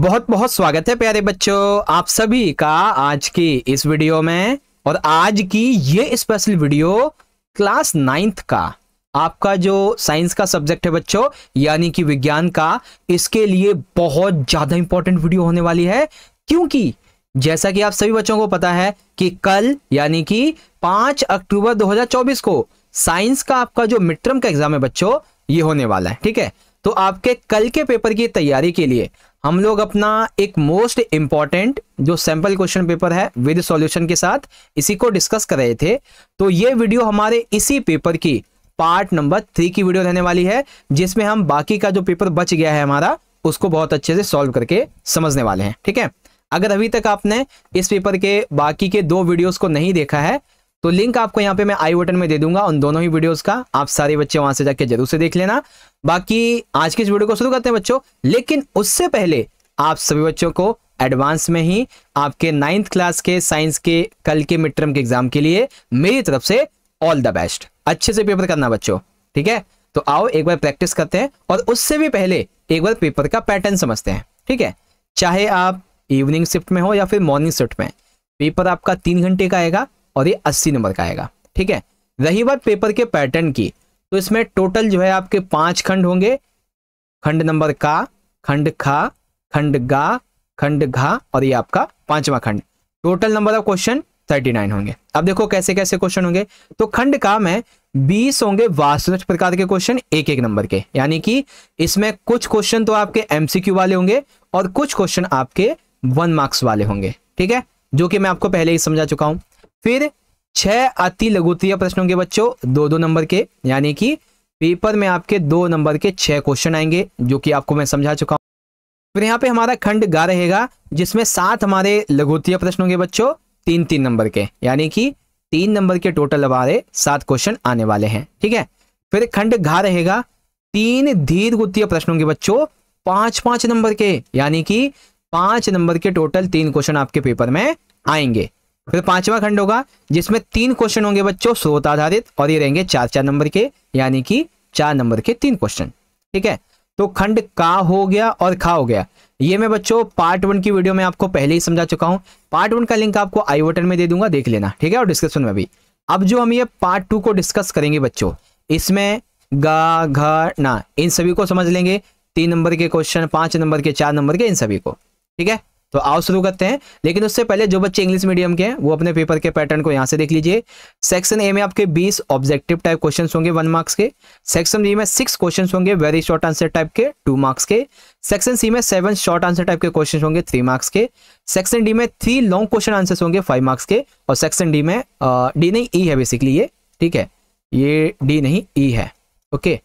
बहुत बहुत स्वागत है प्यारे बच्चों आप सभी का आज की इस वीडियो में और आज की ये स्पेशल वीडियो क्लास नाइन्थ का आपका जो साइंस का सब्जेक्ट है बच्चों यानी कि विज्ञान का इसके लिए बहुत ज़्यादा इंपॉर्टेंट वीडियो होने वाली है क्योंकि जैसा कि आप सभी बच्चों को पता है कि कल यानी कि पांच अक्टूबर दो को साइंस का आपका जो मिड टर्म का एग्जाम है बच्चों ये होने वाला है ठीक है तो आपके कल के पेपर की तैयारी के लिए हम लोग अपना एक मोस्ट इंपॉर्टेंट जो सैंपल क्वेश्चन पेपर है विद सॉल्यूशन के साथ इसी को डिस्कस कर रहे थे तो ये वीडियो हमारे इसी पेपर की पार्ट नंबर थ्री की वीडियो रहने वाली है जिसमें हम बाकी का जो पेपर बच गया है हमारा उसको बहुत अच्छे से सॉल्व करके समझने वाले हैं ठीक है अगर अभी तक आपने इस पेपर के बाकी के दो वीडियोस को नहीं देखा है तो लिंक आपको यहाँ पे मैं आई बटन में दे दूंगा उन दोनों ही वीडियोस का आप सारे बच्चे वहां से जाके जरूर से देख लेना बाकी आज के इस वीडियो को शुरू करते हैं बच्चों लेकिन उससे पहले आप सभी बच्चों को एडवांस में ही आपके नाइन्थ क्लास के साइंस के कल के मिड टर्म के एग्जाम के लिए मेरी तरफ से ऑल द बेस्ट अच्छे से पेपर करना बच्चों ठीक है तो आओ एक बार प्रैक्टिस करते हैं और उससे भी पहले एक बार पेपर का पैटर्न समझते हैं ठीक है चाहे आप इवनिंग शिफ्ट में हो या फिर मॉर्निंग शिफ्ट में पेपर आपका तीन घंटे का आएगा और ये अस्सी नंबर का आएगा ठीक है रही बात पेपर के पैटर्न की तो इसमें टोटल जो है आपके पांच खंड होंगे खंड नंबर का खंड खा खंड गा खंड घा और ये आपका पांचवा खंड total number of question thirty nine होंगे अब देखो कैसे कैसे क्वेश्चन होंगे तो खंड का में बीस होंगे वास्तविक प्रकार के क्वेश्चन एक एक नंबर के यानी कि इसमें कुछ क्वेश्चन तो आपके एमसीक्यू वाले होंगे और कुछ क्वेश्चन आपके वन मार्क्स वाले होंगे ठीक है जो कि मैं आपको पहले ही समझा चुका हूं फिर छह अति लघुतीय प्रश्नों के बच्चों दो दो नंबर के यानी कि पेपर में आपके दो नंबर के छह क्वेश्चन आएंगे जो कि आपको मैं समझा चुका हूं फिर यहाँ पे हमारा खंड गा रहेगा जिसमें सात हमारे लघुतीय प्रश्नों के बच्चों तीन तीन नंबर के यानी कि तीन नंबर के टोटल हमारे सात क्वेश्चन आने वाले हैं ठीक है फिर खंड घा रहेगा तीन धीर उत्तीय प्रश्नों के बच्चों पांच पांच नंबर के यानी कि पांच नंबर के टोटल तीन क्वेश्चन आपके पेपर में आएंगे फिर पांचवा खंड होगा जिसमें तीन क्वेश्चन होंगे बच्चों स्रोत आधारित और ये रहेंगे चार चार नंबर के यानी कि चार नंबर के तीन क्वेश्चन ठीक है तो खंड का हो गया और खा हो गया ये मैं बच्चों पार्ट वन की वीडियो में आपको पहले ही समझा चुका हूं पार्ट वन का लिंक आपको आई बटन में दे दूंगा देख लेना ठीक है और डिस्क्रिप्शन में भी अब जो हम ये पार्ट टू को डिस्कस करेंगे बच्चों इसमें गा घ ना इन सभी को समझ लेंगे तीन नंबर के क्वेश्चन पांच नंबर के चार नंबर के इन सभी को ठीक है तो आओ शुरू करते हैं लेकिन उससे पहले जो बच्चे इंग्लिश मीडियम के हैं वो अपने पेपर के पैटर्न को यहाँ से देख लीजिए सेक्शन ए में आपके 20 ऑब्जेक्टिव टाइप क्वेश्चन होंगे वन मार्क्स के सेक्शन बी में सिक्स क्वेश्चन होंगे वेरी शॉर्ट आंसर टाइप के टू मार्क्स के सेक्शन सी में सेवन शॉर्ट आंसर टाइप के क्वेश्चन होंगे थ्री मार्क्स के सेक्शन डी में थ्री लॉन्ग क्वेश्चन आंसर होंगे फाइव मार्क्स के और सेक्शन डी में डी नहीं ई e है बेसिकली ये ठीक है ये डी नहीं ई e है ओके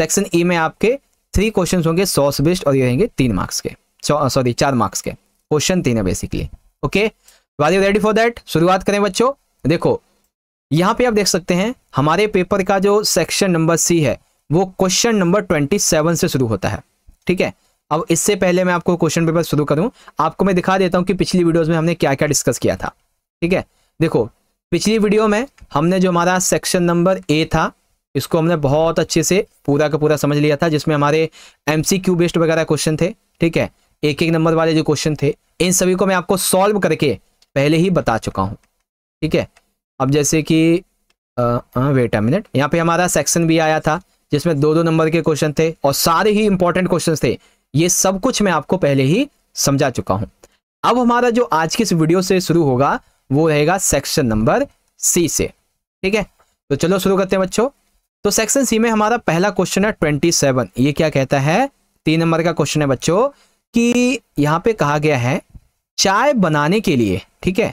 सेक्शन ई e में आपके थ्री क्वेश्चन होंगे सॉस बेस्ट और ये रहेंगे तीन मार्क्स के सॉरी चार मार्क्स के क्वेश्चन तीन है basically okay ready for that शुरुआत करें बच्चों देखो यहाँ पे आप देख सकते हैं हमारे पेपर का जो सेक्शन नंबर सी है वो क्वेश्चन नंबर ट्वेंटी सेवन से शुरू होता है ठीक है अब इससे पहले मैं आपको क्वेश्चन पेपर शुरू करूं आपको मैं दिखा देता हूं कि पिछली वीडियोस में हमने क्या क्या डिस्कस किया था ठीक है देखो पिछली वीडियो में हमने जो हमारा सेक्शन नंबर ए था इसको हमने बहुत अच्छे से पूरा का पूरा समझ लिया था जिसमें हमारे एम बेस्ड वगैरह क्वेश्चन थे ठीक है एक एक नंबर वाले जो क्वेश्चन थे इन सभी को मैं आपको सॉल्व करके पहले ही बता चुका हूँ ठीक है अब जैसे कि वेट अ मिनट यहाँ पे हमारा सेक्शन भी आया था जिसमें दो दो नंबर के क्वेश्चन थे और सारे ही इंपॉर्टेंट क्वेश्चन थे ये सब कुछ मैं आपको पहले ही समझा चुका हूँ अब हमारा जो आज के इस वीडियो से शुरू होगा वो रहेगा सेक्शन नंबर सी से ठीक है तो चलो शुरू करते हैं बच्चों तो सेक्शन सी में हमारा पहला क्वेश्चन है ट्वेंटी सेवन ये क्या कहता है तीन नंबर का क्वेश्चन है बच्चों कि यहाँ पे कहा गया है चाय बनाने के लिए ठीक है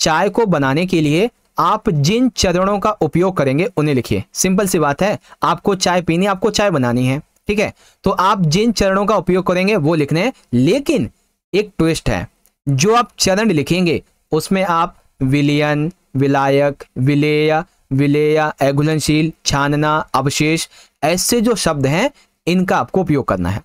चाय को बनाने के लिए आप जिन चरणों का उपयोग करेंगे उन्हें लिखिए सिंपल सी बात है आपको चाय पीनी आपको चाय बनानी है ठीक है तो आप जिन चरणों का उपयोग करेंगे वो लिखने हैं लेकिन एक ट्विस्ट है जो आप चरण लिखेंगे उसमें आप विलियन विलायक विलेय विलेय एगुलनशील छानना अवशेष ऐसे जो शब्द हैं इनका आपको उपयोग करना है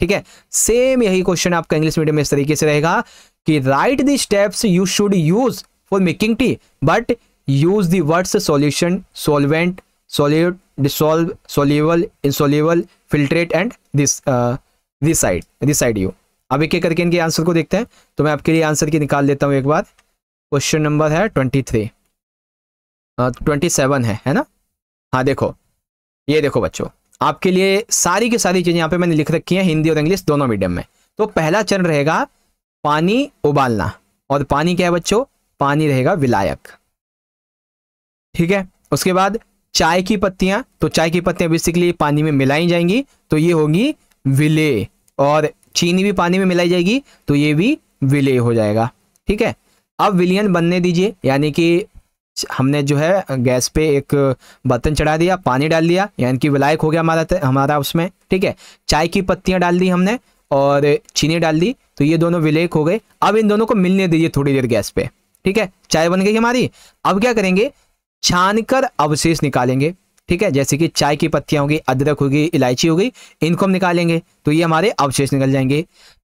ठीक है सेम यही क्वेश्चन आपका इंग्लिश मीडियम में इस तरीके से रहेगा कि write the steps you should use for making tea but use the words solution solvent solute dissolve soluble insoluble filtrate and this this side this side you अब एक एक करके इनके आंसर को देखते हैं तो मैं आपके लिए आंसर की निकाल देता हूं एक बार क्वेश्चन नंबर है ट्वेंटी थ्री ट्वेंटी सेवन है है ना हाँ देखो ये देखो बच्चों आपके लिए सारी की सारी चीज़ें यहाँ पे मैंने लिख रखी हैं हिंदी और इंग्लिश दोनों मीडियम में तो पहला चरण रहेगा पानी उबालना और पानी क्या है बच्चों पानी रहेगा विलायक ठीक है उसके बाद चाय की पत्तियां तो चाय की पत्तियां बेसिकली पानी में मिलाई जाएंगी तो ये होगी विले और चीनी भी पानी में मिलाई जाएगी तो ये भी विले हो जाएगा ठीक है अब विलियन बनने दीजिए यानी कि हमने जो है गैस पे एक बर्तन चढ़ा दिया पानी डाल दिया यानी कि विलायक हो गया हमारा हमारा उसमें ठीक है चाय की पत्तियां डाल दी हमने और चीनी डाल दी तो ये दोनों विलेक हो गए अब इन दोनों को मिलने दीजिए थोड़ी देर गैस पे ठीक है चाय बन गई हमारी अब क्या करेंगे छान कर अवशेष निकालेंगे ठीक है जैसे कि चाय की पत्तियां होगी अदरक होगी इलायची होगी इनको हम निकालेंगे तो ये हमारे अवशेष निकल जाएंगे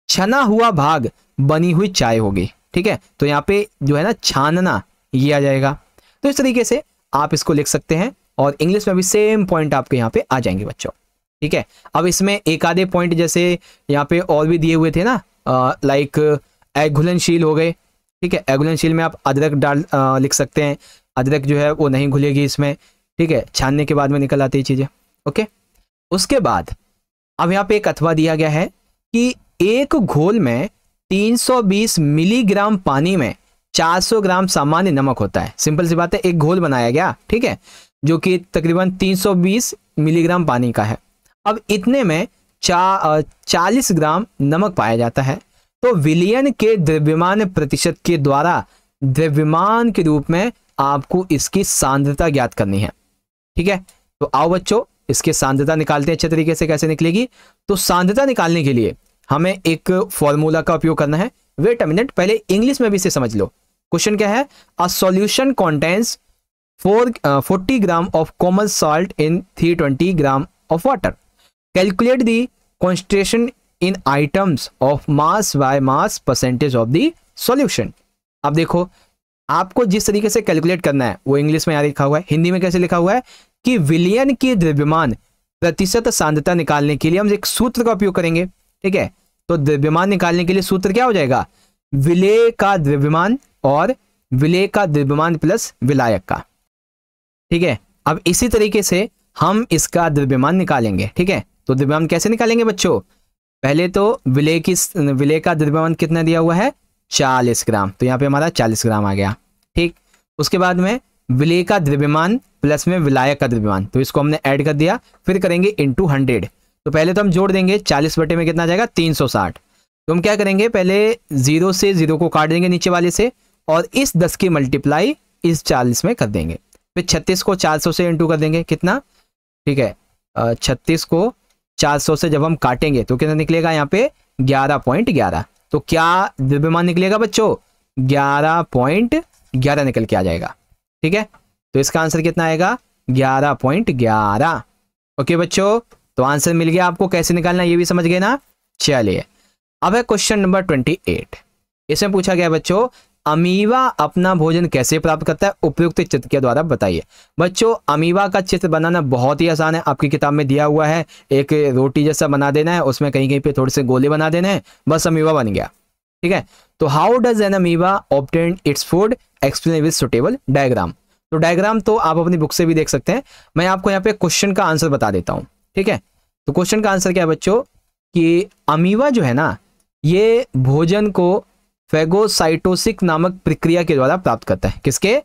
छना हुआ भाग बनी हुई चाय होगी ठीक है तो यहाँ पे जो है ना छानना ये आ जाएगा तो इस तरीके से आप इसको लिख सकते हैं और इंग्लिश में भी सेम पॉइंट आपके यहाँ पे आ जाएंगे बच्चों ठीक है अब इसमें एक आधे पॉइंट जैसे यहाँ पे और भी दिए हुए थे ना लाइक एघुलनशील हो गए ठीक है एघुलनशील में आप अदरक डाल आ, लिख सकते हैं अदरक जो है वो नहीं घुलेगी इसमें ठीक है छानने के बाद में निकल आती है चीज़ें ओके उसके बाद अब यहाँ पे एक अथवा दिया गया है कि एक घोल में 320 मिलीग्राम पानी में 400 ग्राम सामान्य नमक होता है सिंपल सी बात है एक घोल बनाया गया ठीक है जो कि तकरीबन 320 मिलीग्राम पानी का है अब इतने में चा चालीस ग्राम नमक पाया जाता है तो विलियन के द्रव्यमान प्रतिशत के द्वारा द्रव्यमान के रूप में आपको इसकी सांद्रता ज्ञात करनी है ठीक है तो आओ बच्चों इसके सांद्रता निकालते हैं अच्छे तरीके से कैसे निकलेगी तो सांद्रता निकालने के लिए हमें एक फॉर्मूला का उपयोग करना है वेट अ मिनट पहले इंग्लिश में भी इसे समझ लो क्वेश्चन क्या है a solution contains four forty gram of common salt in three twenty gram of water calculate the concentration in terms of mass by mass percentage of the solution अब देखो आपको जिस तरीके से कैलकुलेट करना है वो इंग्लिश में यहाँ लिखा हुआ है हिंदी में कैसे लिखा हुआ है कि विलियन की द्रव्यमान प्रतिशत सांद्रता निकालने के लिए हम एक सूत्र का उपयोग करेंगे ठीक है तो द्रव्यमान निकालने के लिए सूत्र क्या हो जाएगा विलय का द्रव्यमान और विलय का द्रव्यमान प्लस विलायक का ठीक है अब इसी तरीके से हम इसका द्रव्यमान निकालेंगे ठीक है तो द्रव्यमान कैसे निकालेंगे बच्चों पहले तो विलय की विलय का द्रव्यमान कितना दिया हुआ है चालीस ग्राम तो यहाँ पे हमारा चालीस ग्राम आ गया ठीक उसके बाद में विलय का द्रव्यमान प्लस में विलायक का द्रव्यमान तो इसको हमने ऐड कर दिया फिर करेंगे इंटू हंड्रेड तो पहले तो हम जोड़ देंगे चालीस बटे में कितना जाएगा तीन सौ साठ तो हम क्या करेंगे पहले जीरो से जीरो को काट देंगे नीचे वाले से और इस दस की मल्टीप्लाई इस चालीस में कर देंगे फिर छत्तीस को चार सौ से इंटू कर देंगे कितना ठीक है छत्तीस को चार सौ से जब हम काटेंगे तो कितना निकलेगा यहाँ पे ग्यारह पॉइंट ग्यारह तो क्या द्रव्यमान निकलेगा बच्चों ग्यारह पॉइंट ग्यारह निकल के आ जाएगा ठीक है तो इसका आंसर कितना आएगा ग्यारह पॉइंट ग्यारह ओके बच्चों तो आंसर मिल गया आपको कैसे निकालना ये भी समझ गए ना चलिए अब है क्वेश्चन नंबर ट्वेंटी एट इसमें पूछा गया बच्चों अमीवा अपना भोजन कैसे प्राप्त करता है उपयुक्त चित्र के द्वारा बताइए बच्चों अमीवा का चित्र बनाना बहुत ही आसान है आपकी किताब में दिया हुआ है एक रोटी जैसा बना देना है उसमें कहीं कहीं पे थोड़े से गोले बना देने हैं बस अमीवा बन गया ठीक है तो how does an amoeba obtain its food explain with suitable diagram तो डायग्राम तो आप अपनी बुक से भी देख सकते हैं मैं आपको यहाँ पे क्वेश्चन का आंसर बता देता हूँ ठीक है तो क्वेश्चन का आंसर क्या है बच्चों की अमीवा जो है ना ये भोजन को फेगोसाइटोसिक नामक प्रक्रिया के द्वारा प्राप्त करता है किसके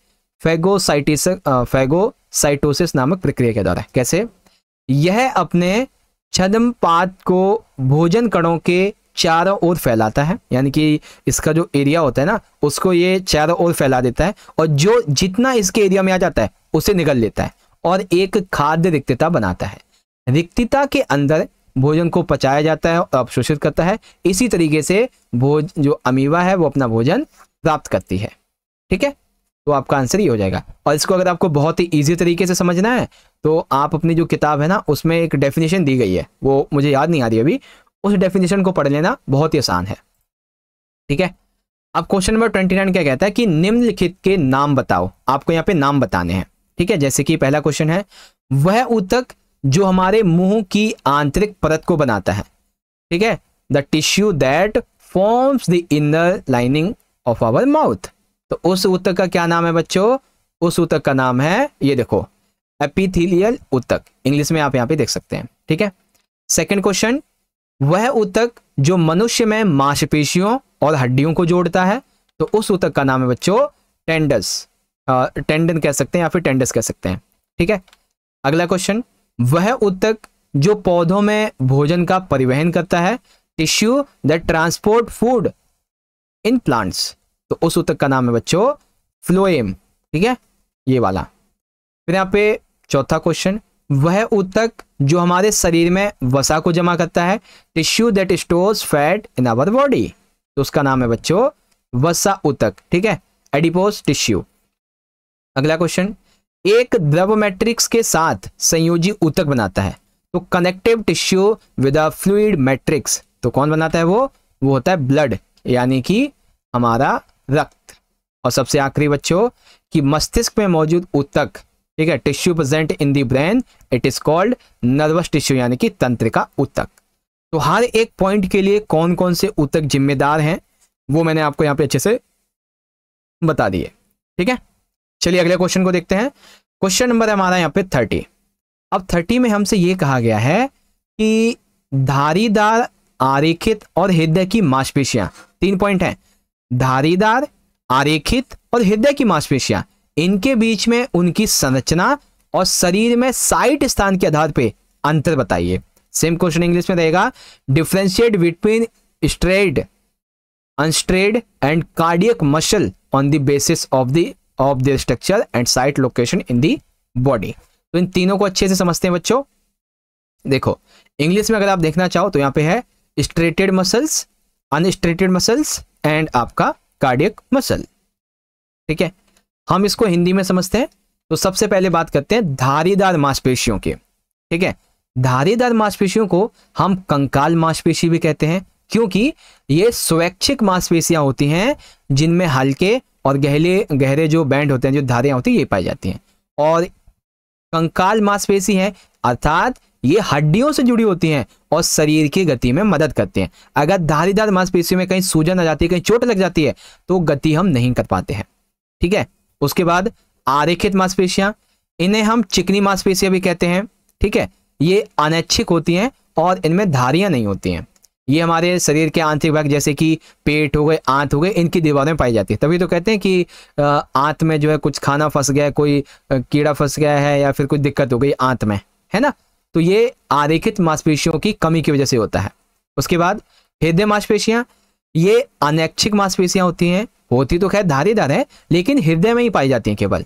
फेगोसाइटिस फेगोसाइटोसिस नामक प्रक्रिया के द्वारा कैसे यह अपने छदम पात को भोजन कणों के चारों ओर फैलाता है यानी कि इसका जो एरिया होता है ना उसको ये चारों ओर फैला देता है और जो जितना इसके एरिया में आ जाता है उसे निकल लेता है और एक खाद्य रिक्तता बनाता है रिक्तता के अंदर भोजन को पचाया जाता है और अवशोषित करता है इसी तरीके से भोज जो अमीवा है वो अपना भोजन प्राप्त करती है ठीक है तो आपका आंसर ये हो जाएगा और इसको अगर आपको बहुत ही ईजी तरीके से समझना है तो आप अपनी जो किताब है ना उसमें एक डेफिनेशन दी गई है वो मुझे याद नहीं आ रही अभी उस डेफिनेशन को पढ़ लेना बहुत ही आसान है ठीक है अब क्वेश्चन नंबर ट्वेंटी नाइन क्या कहता है कि निम्नलिखित के नाम बताओ आपको यहाँ पे नाम बताने हैं ठीक है जैसे कि पहला क्वेश्चन है वह उतक जो हमारे मुंह की आंतरिक परत को बनाता है ठीक है the tissue that forms the inner lining of our mouth तो उस उतक का क्या नाम है बच्चों उस उतक का नाम है ये देखो एपिथिलियल उतक इंग्लिश में आप यहां पे देख सकते हैं ठीक है सेकंड क्वेश्चन वह उतक जो मनुष्य में मांसपेशियों और हड्डियों को जोड़ता है तो उस उतक का नाम है बच्चों टेंडस टेंडन कह सकते हैं या फिर टेंडस कह सकते हैं ठीक है अगला क्वेश्चन वह उत्तक जो पौधों में भोजन का परिवहन करता है tissue that transport food in plants तो उस उत्तक का नाम है बच्चों फ्लोएम ठीक है ये वाला फिर यहाँ पे चौथा क्वेश्चन वह उत्तक जो हमारे शरीर में वसा को जमा करता है tissue that stores fat in our body तो उसका नाम है बच्चों वसा उतक ठीक है एडिपोस टिश्यू अगला क्वेश्चन एक द्रव मैट्रिक्स के साथ संयोजी उतक बनाता है तो connective tissue with a fluid matrix तो कौन बनाता है वो वो होता है ब्लड यानी कि हमारा रक्त और सबसे आखिरी बच्चों कि मस्तिष्क में मौजूद उतक ठीक है tissue present in the brain it is called nervous tissue यानी कि तंत्रिका उतक तो हर एक पॉइंट के लिए कौन कौन से उतक जिम्मेदार हैं वो मैंने आपको यहाँ पे अच्छे से बता दिए ठीक है चलिए अगले क्वेश्चन को देखते हैं क्वेश्चन नंबर है हमारा यहाँ पे थर्टी अब थर्टी में हमसे ये कहा गया है कि धारीदार आरेखित और हृदय की मांसपेशियां तीन पॉइंट है धारीदार आरेखित और हृदय की मांसपेशियां इनके बीच में उनकी संरचना और शरीर में साइट स्थान के आधार पे अंतर बताइए सेम क्वेश्चन इंग्लिश में रहेगा differentiate between striated unstriated and cardiac muscle on the basis of the of the structure and site location in the body तो इन तीनों को अच्छे से समझते हैं बच्चों देखो इंग्लिश में अगर आप देखना चाहो तो यहाँ पे है striated muscles unstriated muscles and आपका कार्डियक मसल ठीक है हम इसको हिंदी में समझते हैं तो सबसे पहले बात करते हैं धारीदार मांसपेशियों के ठीक है धारीदार मांसपेशियों को हम कंकाल मांसपेशी भी कहते हैं क्योंकि ये स्वैच्छिक मांसपेशियां होती हैं जिनमें हल्के और गहले गहरे जो बैंड होते हैं जो धारियां होती हैं ये पाई जाती हैं और कंकाल मांसपेशी है अर्थात ये हड्डियों से जुड़ी होती हैं और शरीर की गति में मदद करते हैं अगर धारीदार मांसपेशियों में कहीं सूजन आ जाती है कहीं चोट लग जाती है तो गति हम नहीं कर पाते हैं ठीक है उसके बाद आरेखित मांसपेशियां इन्हें हम चिकनी मांसपेशियां भी कहते हैं ठीक है ये अनैच्छिक होती हैं और इनमें धारियां नहीं होती हैं ये हमारे शरीर के आंतरिक भाग जैसे कि पेट हो गए आंत हो गए इनकी दीवारों में पाई जाती है तभी तो कहते हैं कि आंत में जो है कुछ खाना फंस गया कोई कीड़ा फंस गया है या फिर कोई दिक्कत हो गई आंत में है ना तो ये आरेखित मांसपेशियों की कमी की वजह से होता है उसके बाद हृदय मांसपेशियां ये अनैच्छिक मांसपेशियां होती हैं होती तो खैर धारीदार है लेकिन हृदय में ही पाई जाती हैं केवल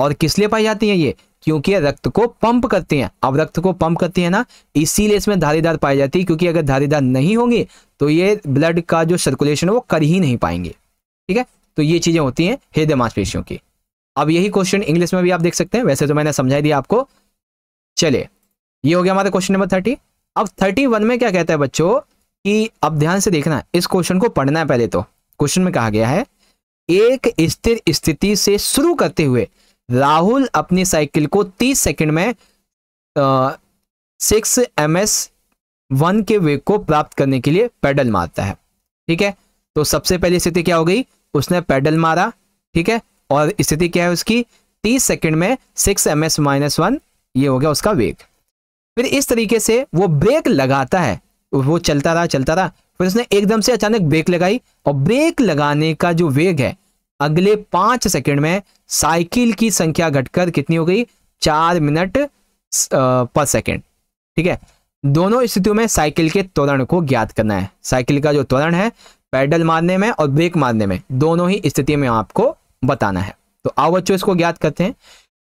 और किस लिए पाई जाती है ये क्योंकि रक्त को पंप करते हैं अब रक्त को पंप करते हैं ना इसीलिए इसमें धारीदार पाई जाती है क्योंकि अगर धारीदार नहीं होंगे तो ये ब्लड का जो सर्कुलेशन है वो कर ही नहीं पाएंगे ठीक है तो ये चीज़ें होती हैं हृदय मांसपेशियों की अब यही क्वेश्चन इंग्लिश में भी आप देख सकते हैं वैसे तो मैंने समझाई दिया आपको चले ये हो गया हमारा क्वेश्चन नंबर थर्टी अब थर्टी वन में क्या कहता है बच्चों कि अब ध्यान से देखना इस क्वेश्चन को पढ़ना है पहले तो क्वेश्चन में कहा गया है एक स्थिर स्थिति से शुरू करते हुए राहुल अपनी साइकिल को 30 सेकंड में सिक्स एम एस वन के वेग को प्राप्त करने के लिए पैडल मारता है ठीक है तो सबसे पहली स्थिति क्या हो गई उसने पैडल मारा ठीक है और स्थिति क्या है उसकी 30 सेकंड में six M S minus one ये हो गया उसका वेग फिर इस तरीके से वो ब्रेक लगाता है वो चलता रहा चलता रहा फिर उसने एकदम से अचानक ब्रेक लगाई और ब्रेक लगाने का जो वेग है अगले पांच सेकंड में साइकिल की संख्या घटकर कितनी हो गई चार मिनट पर सेकंड ठीक है दोनों स्थितियों में साइकिल के त्वरण को ज्ञात करना है साइकिल का जो त्वरण है पैडल मारने में और ब्रेक मारने में दोनों ही स्थिति में आपको बताना है तो आओ बच्चों इसको ज्ञात करते हैं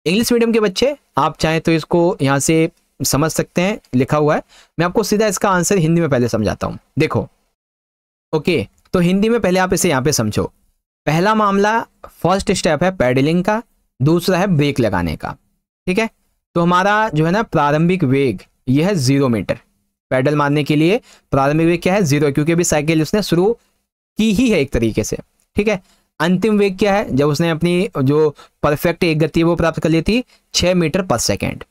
इंग्लिश मीडियम के बच्चे आप चाहें तो इसको यहां से समझ सकते हैं लिखा हुआ है मैं आपको सीधा इसका आंसर हिंदी में पहले समझाता हूं देखो ओके तो हिंदी में पहले आप इसे यहां पे समझो पहला मामला फर्स्ट स्टेप है पैडलिंग का दूसरा है ब्रेक लगाने का ठीक है तो हमारा जो है ना प्रारंभिक वेग यह है जीरो मीटर पैडल मारने के लिए प्रारंभिक वेग क्या है जीरो क्योंकि अभी साइकिल उसने शुरू की ही है एक तरीके से ठीक है अंतिम वेग क्या है जब उसने अपनी जो परफेक्ट एक गति वो प्राप्त कर ली थी छह मीटर पर सेकेंड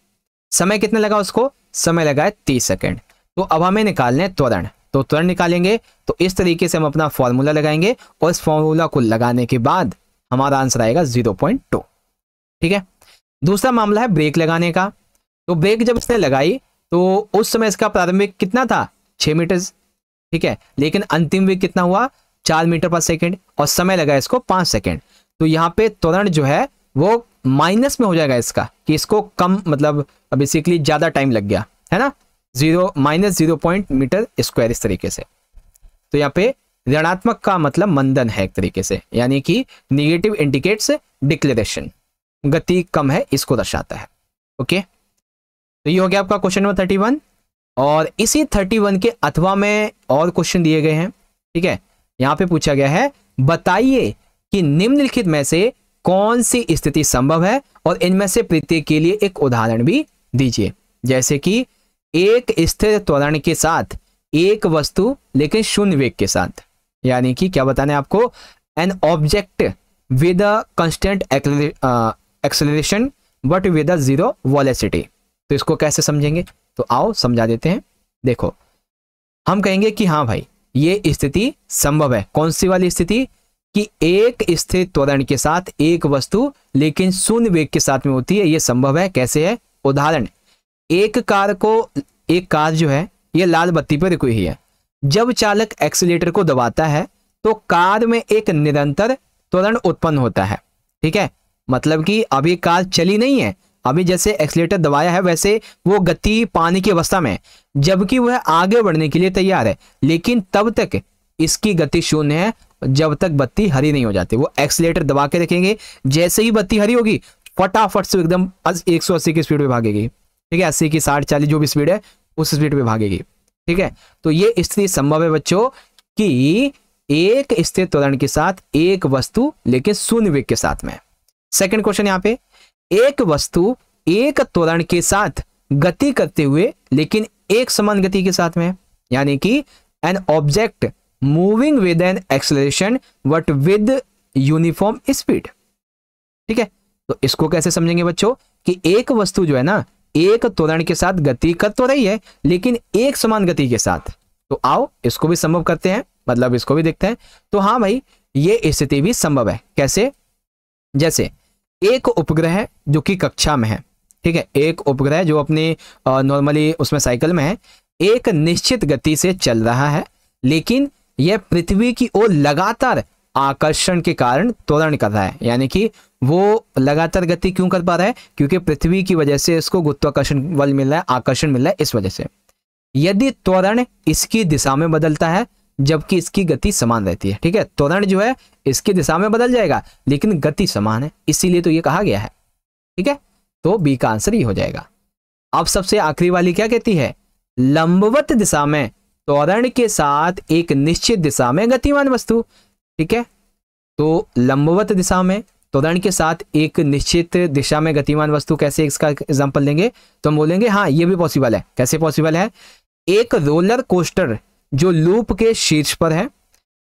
समय कितना लगा उसको समय लगा है तीस सेकेंड तो अब हमें निकालने त्वरण तो तुरंत निकालेंगे तो इस तरीके से हम अपना फॉर्मूला लगाएंगे और इस फॉर्मूला को लगाने के बाद हमारा आंसर आएगा जीरो पॉइंट टू ठीक है दूसरा मामला है ब्रेक लगाने का तो ब्रेक जब इसने लगाई तो उस समय इसका प्रारंभिक कितना था छह मीटर ठीक है लेकिन अंतिम वेग कितना हुआ चार मीटर पर सेकेंड और समय लगा इसको पांच सेकेंड तो यहाँ पे त्वरण जो है वो माइनस में हो जाएगा इसका कि इसको कम मतलब बेसिकली ज़्यादा टाइम लग गया है ना zero minus zero point meter square इस तरीके से तो यहाँ पे ऋणात्मक का मतलब मंदन है एक तरीके से यानी कि निगेटिव इंडिकेट्स डिक्लेरेशन गति कम है इसको दर्शाता है ओके तो ये हो गया आपका क्वेश्चन नंबर थर्टी वन और इसी थर्टी वन के अथवा में और क्वेश्चन दिए गए हैं ठीक है यहाँ पे पूछा गया है बताइए कि निम्नलिखित में से कौन सी स्थिति संभव है और इनमें से प्रत्येक के लिए एक उदाहरण भी दीजिए जैसे कि एक स्थिर त्वरण के साथ एक वस्तु लेकिन शून्य वेग के साथ यानी कि क्या बताने आपको an object with constant acceleration but with zero velocity तो इसको कैसे समझेंगे तो आओ समझा देते हैं देखो हम कहेंगे कि हाँ भाई ये स्थिति संभव है कौन सी वाली स्थिति कि एक स्थिर त्वरण के साथ एक वस्तु लेकिन शून्य वेग के साथ में होती है यह संभव है कैसे है उदाहरण एक कार को एक कार जो है ये लाल बत्ती पर रुकी हुई है जब चालक एक्सीटर को दबाता है तो कार में एक निरंतर त्वरण उत्पन्न होता है ठीक है मतलब कि अभी कार चली नहीं है अभी जैसे एक्सीटर दबाया है वैसे वो गति पानी की अवस्था में जबकि वह आगे बढ़ने के लिए तैयार है लेकिन तब तक इसकी गति शून्य है जब तक बत्ती हरी नहीं हो जाती वो एक्सीटर दबा के रखेंगे जैसे ही बत्ती हरी होगी फटाफट से एकदम एक सौ अस्सी की स्पीड में भागेगी ठीक है अस्सी की साठ चालीस जो भी स्पीड है उस स्पीड पे भागेगी ठीक है तो ये स्थिति संभव है बच्चों कि एक स्थिर त्वरण के साथ एक वस्तु लेकिन शून्य वेग के साथ में सेकंड क्वेश्चन यहां पे एक वस्तु एक त्वरण के साथ गति करते हुए लेकिन एक समान गति के साथ में यानी कि an object moving with an acceleration but with uniform speed ठीक है तो इसको कैसे समझेंगे बच्चों कि एक वस्तु जो है ना एक त्वरण के साथ गति कर तो रही है लेकिन एक समान गति के साथ तो आओ इसको भी संभव करते हैं मतलब इसको भी देखते हैं तो हाँ भाई ये स्थिति भी संभव है कैसे जैसे एक उपग्रह जो कि कक्षा में है ठीक है एक उपग्रह जो अपने नॉर्मली उसमें साइकिल में है एक निश्चित गति से चल रहा है लेकिन यह पृथ्वी की ओर लगातार आकर्षण के कारण त्वरण कर रहा है यानी कि वो लगातार गति क्यों कर पा रहा है क्योंकि पृथ्वी की वजह से इसको गुत्वाकर्षण बल मिल रहा है आकर्षण मिल रहा है इस वजह से यदि त्वरण इसकी दिशा में बदलता है जबकि इसकी गति समान रहती है ठीक है त्वरण जो है इसकी दिशा में बदल जाएगा लेकिन गति समान है इसीलिए तो ये कहा गया है ठीक है तो बी का आंसर ये हो जाएगा अब सबसे आखिरी वाली क्या कहती है लंबवत दिशा में त्वरण के साथ एक निश्चित दिशा में गतिमान वस्तु ठीक है तो लंबवत दिशा में त्वरण के साथ एक निश्चित दिशा में गतिमान वस्तु कैसे इसका एग्जाम्पल देंगे तो हम बोलेंगे हाँ ये भी पॉसिबल है कैसे पॉसिबल है एक रोलर कोस्टर जो लूप के शीर्ष पर है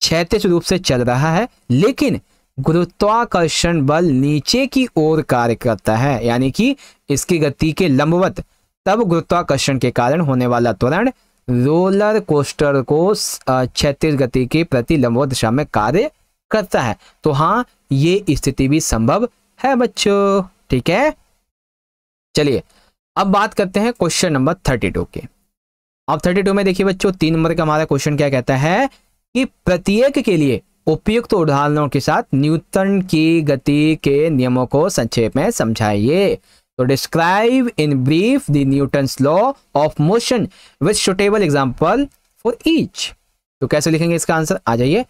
क्षेत्र रूप से चल रहा है लेकिन गुरुत्वाकर्षण बल नीचे की ओर कार्य करता है यानी कि इसकी गति के लंबवत तब गुरुत्वाकर्षण के कारण होने वाला त्वरण रोलर कोस्टर को क्षेत्र गति के प्रति लंबवत दिशा में कार्य करता है तो हाँ ये स्थिति भी संभव है बच्चों ठीक है चलिए अब बात करते हैं क्वेश्चन नंबर थर्टी टू के अब थर्टी टू में देखिए बच्चों तीन नंबर का हमारा क्वेश्चन क्या कहता है कि प्रत्येक के लिए उपयुक्त उदाहरणों के साथ न्यूटन की गति के नियमों को संक्षेप में समझाइए तो describe in brief the Newton law of motion with suitable example for each तो कैसे लिखेंगे इसका आंसर आ जाइए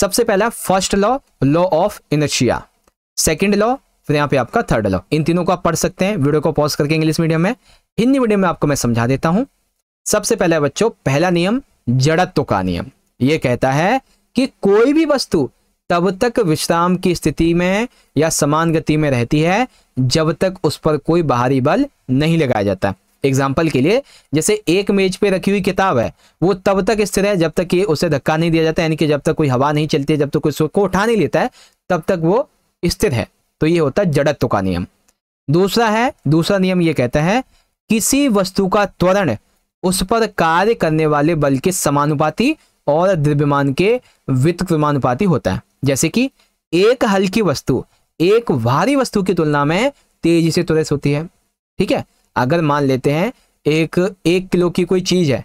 सबसे पहला first law law of inertia second law फिर यहाँ पे आपका थर्ड लॉ इन तीनों को आप पढ़ सकते हैं वीडियो को पॉज करके इंग्लिश मीडियम में हिंदी मीडियम में आपको मैं समझा देता हूं सबसे पहले बच्चों पहला नियम जड़त्व का नियम यह कहता है कि कोई भी वस्तु तब तक विश्राम की स्थिति में या समान गति में रहती है जब तक उस पर कोई बाहरी बल नहीं लगाया जाता एग्जाम्पल के लिए जैसे एक मेज पे रखी हुई किताब है वो तब तक स्थिर है जब तक कि उसे धक्का नहीं दिया जाता यानी कि जब तक कोई हवा नहीं चलती है जब तक कोई को उठा नहीं लेता है तब तक वो स्थिर है तो ये होता है जड़त्व का नियम दूसरा है दूसरा नियम ये कहता है किसी वस्तु का त्वरण उस पर कार्य करने वाले बल के समानुपाती और द्रव्यमान के वित्तमानुपाती होता है जैसे कि एक हल्की वस्तु एक भारी वस्तु की तुलना में तेजी से त्वरित होती है ठीक है अगर मान लेते हैं एक एक किलो की कोई चीज़ है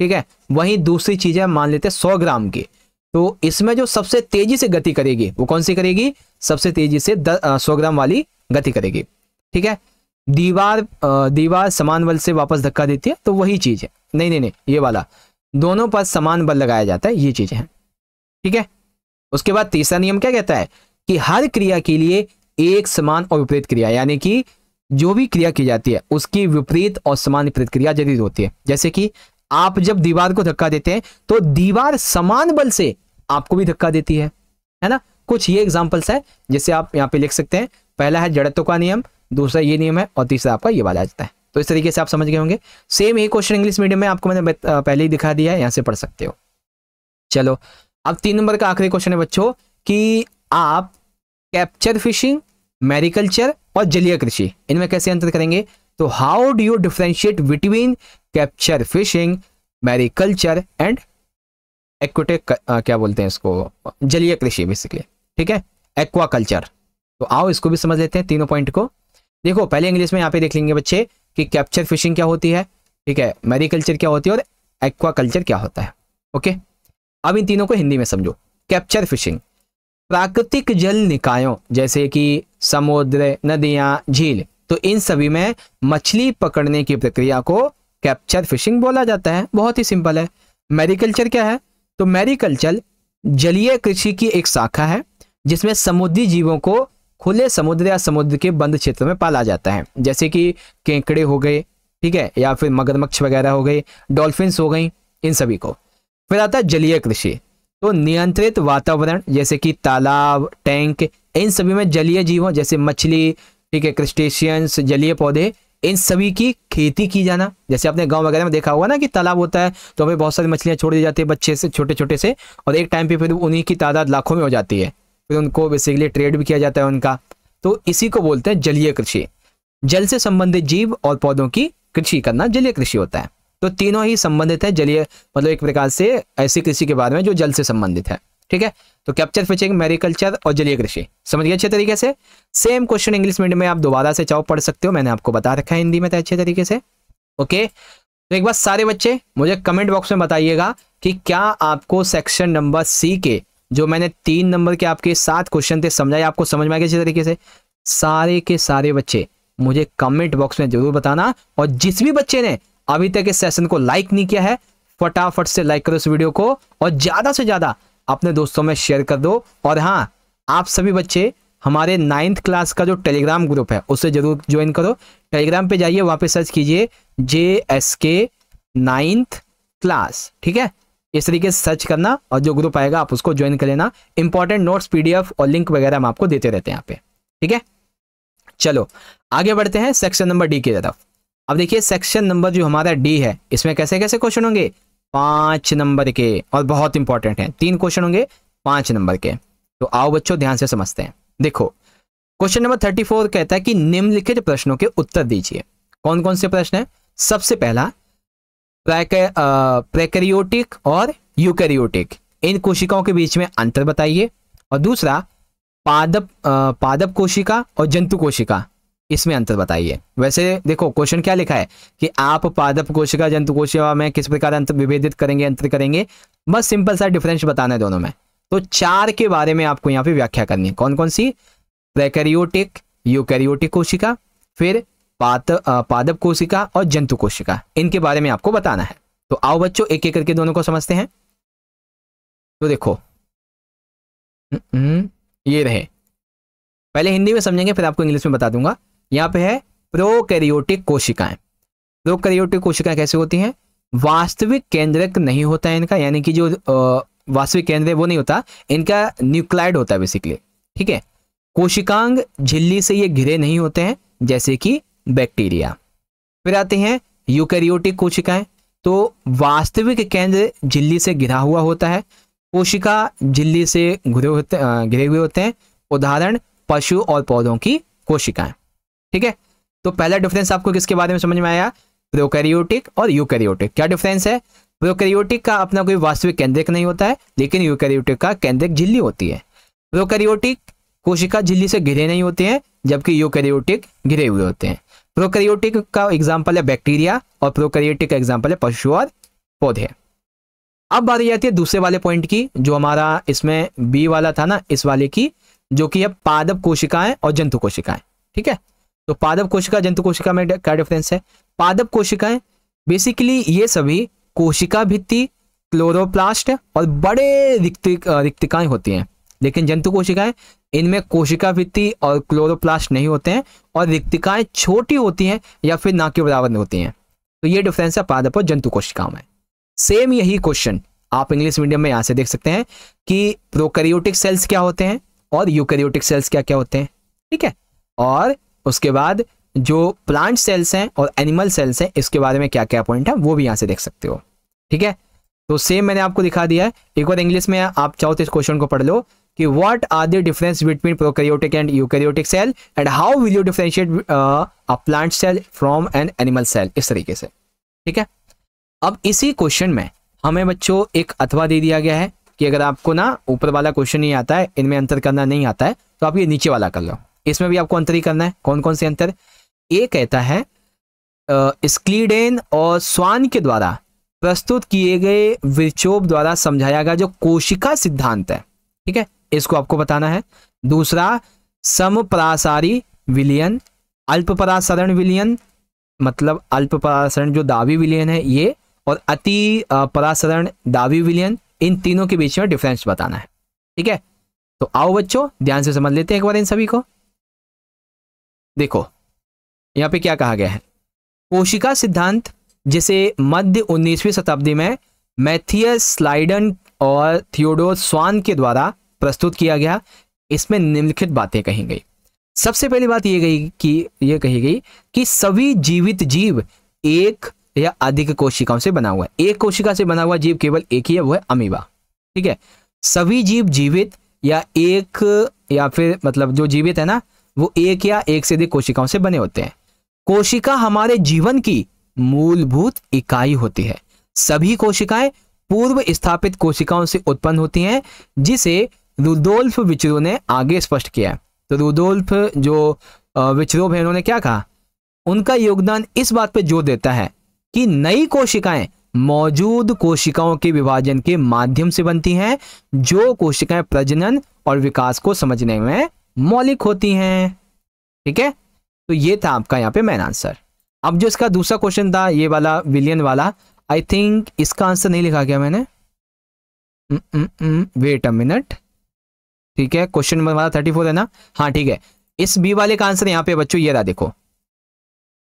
ठीक है वहीं दूसरी चीज़ है मान लेते हैं सौ ग्राम की तो इसमें जो सबसे तेजी से गति करेगी वो कौन सी करेगी सबसे तेजी से सौ ग्राम वाली गति करेगी ठीक है दीवार दीवार समान बल से वापस धक्का देती है तो वही चीज़ है नहीं नहीं नहीं ये वाला दोनों पर समान बल लगाया जाता है ये चीज है ठीक है उसके बाद तीसरा नियम क्या कहता है कि हर क्रिया के लिए एक समान और विपरीत क्रिया यानी कि जो भी क्रिया की जाती है उसकी विपरीत और समान प्रतिक्रिया जरूर होती है जैसे कि आप जब दीवार को धक्का देते हैं तो दीवार समान बल से आपको भी धक्का देती है है ना कुछ ये एग्जाम्पल्स है जैसे आप यहाँ पे लिख सकते हैं पहला है जड़त्व का नियम दूसरा ये नियम है और तीसरा आपका ये वाला आ जाता है तो इस तरीके से आप समझ गए होंगे सेम ये क्वेश्चन इंग्लिश मीडियम में आपको मैंने पहले ही दिखा दिया है यहाँ से पढ़ सकते हो चलो अब तीन नंबर का आखिरी क्वेश्चन है बच्चों कि आप कैप्चर फिशिंग मैरिकल्चर और जलीय कृषि इनमें कैसे अंतर करेंगे तो how do you differentiate between capture fishing mariculture and aquatic क्या बोलते हैं इसको जलीय कृषि बेसिकली ठीक है एक्वा कल्चर तो आओ इसको भी समझ लेते हैं तीनों पॉइंट को देखो पहले इंग्लिश में यहाँ पे देख लेंगे बच्चे कि कैप्चर फिशिंग क्या होती है ठीक है मैरीकल्चर क्या होती है और एक्वा कल्चर क्या होता है ओके अब इन तीनों को हिंदी में समझो कैप्चर फिशिंग प्राकृतिक जल निकायों जैसे कि समुद्र नदियां झील तो इन सभी में मछली पकड़ने की प्रक्रिया को कैप्चर फिशिंग बोला जाता है बहुत ही सिंपल है मैरीकल्चर क्या है तो मैरीकल्चर जलीय कृषि की एक शाखा है जिसमें समुद्री जीवों को खुले समुद्र या समुद्र के बंद क्षेत्र में पाला जाता है जैसे कि केकड़े हो गए ठीक है या फिर मगरमच्छ वगैरह हो गए डॉल्फिन हो गई इन सभी को फिर आता है जलीय कृषि तो नियंत्रित वातावरण जैसे कि तालाब टैंक इन सभी में जलीय जीवों जैसे मछली ठीक है क्रिस्टेशियंस जलीय पौधे इन सभी की खेती की जाना जैसे आपने गांव वगैरह में देखा होगा ना कि तालाब होता है तो हमें बहुत सारी मछलियां छोड़ दी जाती है बच्चे से छोटे छोटे से और एक टाइम पे फिर उन्हीं की तादाद लाखों में हो जाती है फिर उनको बेसिकली ट्रेड भी किया जाता है उनका तो इसी को बोलते हैं जलीय कृषि जल से संबंधित जीव और पौधों की कृषि करना जलीय कृषि होता है तो तीनों ही संबंधित है जलीय मतलब एक प्रकार से ऐसी कृषि के बारे में जो जल से संबंधित है ठीक है तो कैप्चर फिचिंग मैरीकल्चर और जलीय कृषि समझिए अच्छे तरीके से सेम क्वेश्चन इंग्लिश मीडियम में आप दोबारा से चाहो पढ़ सकते हो मैंने आपको बता रखा है हिंदी में तो अच्छे तरीके से ओके तो एक बार सारे बच्चे मुझे कमेंट बॉक्स में बताइएगा कि क्या आपको सेक्शन नंबर सी के जो मैंने तीन नंबर के आपके सात क्वेश्चन थे समझाए आपको समझ में आएगा अच्छे तरीके से सारे के सारे बच्चे मुझे कमेंट बॉक्स में जरूर बताना और जिस भी बच्चे ने अभी तक इस सेशन को लाइक नहीं किया है फटाफट से लाइक करो इस वीडियो को और ज्यादा से ज्यादा अपने दोस्तों में शेयर कर दो और हाँ आप सभी बच्चे हमारे नाइन्थ क्लास का जो टेलीग्राम ग्रुप है उसे जरूर ज्वाइन करो टेलीग्राम पे जाइए वहां पे सर्च कीजिए J S K ninth class ठीक है इस तरीके से सर्च करना और जो ग्रुप आएगा आप उसको ज्वाइन कर लेना इंपॉर्टेंट नोट्स पीडीएफ और लिंक वगैरह हम आपको देते रहते हैं यहाँ पे ठीक है चलो आगे बढ़ते हैं सेक्शन नंबर डी की तरफ अब देखिए सेक्शन नंबर जो हमारा डी है इसमें कैसे कैसे क्वेश्चन होंगे पांच नंबर के और बहुत इंपॉर्टेंट है तीन क्वेश्चन होंगे पांच नंबर के तो आओ बच्चों ध्यान से समझते हैं देखो क्वेश्चन नंबर थर्टी फोर कहता है कि निम्नलिखित प्रश्नों के उत्तर दीजिए कौन कौन से प्रश्न है सबसे पहला प्रेकरियोटिक और यूकैरियोटिक इन कोशिकाओं के बीच में अंतर बताइए और दूसरा पादप आ, पादप कोशिका और जंतु कोशिका इसमें अंतर बताइए वैसे देखो क्वेश्चन क्या लिखा है कि आप पादप कोशिका जंतु कोशिका में किस प्रकार अंतर विभेदित करेंगे अंतर करेंगे बस सिंपल सा डिफरेंस बताना है दोनों में तो चार के बारे में आपको यहाँ पे व्याख्या करनी है कौन कौन सी प्रेकैरियोटिक यूकैरियोटिक कोशिका फिर पात पादप कोशिका और जंतु कोशिका इनके बारे में आपको बताना है तो आओ बच्चों एक एक करके दोनों को समझते हैं तो देखो हम्म, ये रहे पहले हिंदी में समझेंगे फिर आपको इंग्लिश में बता दूंगा यहां पे है प्रोकैरियोटिक कोशिकाएं प्रोकैरियोटिक कोशिकाएं कैसे होती हैं वास्तविक केंद्रक नहीं होता है इनका यानी कि जो वास्तविक केंद्र वो नहीं होता इनका न्यूक्लाइड होता है बेसिकली ठीक है कोशिकांग झिल्ली से ये घिरे नहीं होते हैं जैसे कि बैक्टीरिया फिर आते हैं यूकैरियोटिक कोशिकाएं तो वास्तविक केंद्र झिल्ली से घिरा हुआ होता है कोशिका झिल्ली से घिरे होते घिरे हुए होते हैं उदाहरण पशु और पौधों की कोशिकाएं ठीक है तो पहला डिफरेंस आपको किसके बारे में समझ में आया प्रोकैरियोटिक और यूकैरियोटिक क्या डिफरेंस है प्रोकैरियोटिक का अपना कोई वास्तविक केंद्रिक नहीं होता है लेकिन यूकैरियोटिक का केंद्रिक झिल्ली होती है प्रोकैरियोटिक कोशिका झिल्ली से घिरे नहीं होते हैं जबकि यूकैरियोटिक घिरे हुए होते हैं प्रोकैरियोटिक का एग्जाम्पल है बैक्टीरिया और प्रोकैरियोटिक का एग्जाम्पल है पशु और पौधे अब बारी आती है दूसरे वाले पॉइंट की जो हमारा इसमें बी वाला था ना इस वाले की जो कि है पादप कोशिकाएं और जंतु कोशिकाएं ठीक है तो पादप कोशिका जंतु कोशिका में क्या डिफरेंस है पादप कोशिकाएं बेसिकली ये सभी कोशिका भित्ति क्लोरोप्लास्ट और बड़े रिक्तिक रिक्तिकाएं होती हैं लेकिन जंतु कोशिकाएं इनमें कोशिका भित्ति और क्लोरोप्लास्ट नहीं होते हैं और रिक्तिकाएं छोटी होती हैं या फिर ना के बराबर होती हैं तो ये डिफरेंस है पादप और जंतु कोशिकाओं में सेम यही क्वेश्चन आप इंग्लिश मीडियम में यहाँ से देख सकते हैं कि प्रोकैरियोटिक सेल्स क्या होते हैं और यूकैरियोटिक सेल्स क्या क्या होते हैं ठीक है और उसके बाद जो प्लांट सेल्स हैं और एनिमल सेल्स हैं इसके बारे में क्या क्या पॉइंट है वो भी यहाँ से देख सकते हो ठीक है तो सेम मैंने आपको दिखा दिया है एक बार इंग्लिश में आप चाहो तो इस क्वेश्चन को पढ़ लो कि what are the difference between prokaryotic and eukaryotic cell and how will you differentiate a plant cell from an animal cell इस तरीके से ठीक है अब इसी क्वेश्चन में हमें बच्चों एक अथवा दे दिया गया है कि अगर आपको ना ऊपर वाला क्वेश्चन नहीं आता है इनमें अंतर करना नहीं आता है तो आप ये नीचे वाला कर लो इसमें भी आपको अंतर ही करना है कौन कौन से अंतर ए कहता है स्क्लीडेन और स्वान के द्वारा प्रस्तुत किए गए विक्षोप द्वारा समझाया गया जो कोशिका सिद्धांत है ठीक है इसको आपको बताना है दूसरा समपरासारी विलियन अल्प परासरण विलियन मतलब अल्प परासरण जो दावी विलियन है ये और अति परासरण दावी विलियन इन तीनों के बीच में डिफरेंस बताना है ठीक है तो आओ बच्चों ध्यान से समझ लेते हैं एक बार इन सभी को देखो यहां पे क्या कहा गया है कोशिका सिद्धांत जिसे मध्य 19वीं शताब्दी में मैथियस स्लाइडन और थियोडोर स्वान के द्वारा प्रस्तुत किया गया इसमें निम्नलिखित बातें कही गई सबसे पहली बात यह गई कि यह कही गई कि सभी जीवित जीव एक या अधिक कोशिकाओं से बना हुआ है एक कोशिका से बना हुआ जीव केवल एक ही है वो है अमीबा ठीक है सभी जीव जीवित या एक या फिर मतलब जो जीवित है ना वो एक या एक से अधिक कोशिकाओं से बने होते हैं कोशिका हमारे जीवन की मूलभूत इकाई होती है सभी कोशिकाएं पूर्व स्थापित कोशिकाओं से उत्पन्न होती हैं जिसे रुदोल्फ विचरो ने आगे स्पष्ट किया है तो रुदोल्फ जो विचरोव है उन्होंने क्या कहा उनका योगदान इस बात पर जोर देता है कि नई कोशिकाएं मौजूद कोशिकाओं के विभाजन के माध्यम से बनती हैं जो कोशिकाएं प्रजनन और विकास को समझने में मौलिक होती हैं ठीक है तो ये था आपका यहाँ पे मेन आंसर अब जो इसका दूसरा क्वेश्चन था ये वाला विलियन वाला आई थिंक इसका आंसर नहीं लिखा गया मैंने वेट अ मिनट ठीक है क्वेश्चन नंबर वाला थर्टी फोर है ना हाँ ठीक है इस बी वाले का आंसर यहाँ पे बच्चों ये रहा देखो